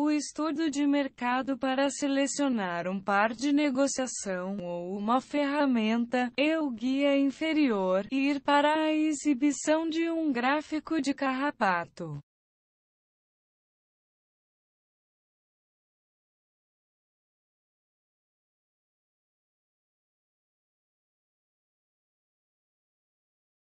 O estudo de mercado para selecionar um par de negociação ou uma ferramenta e o guia inferior, ir para a exibição de um gráfico de carrapato.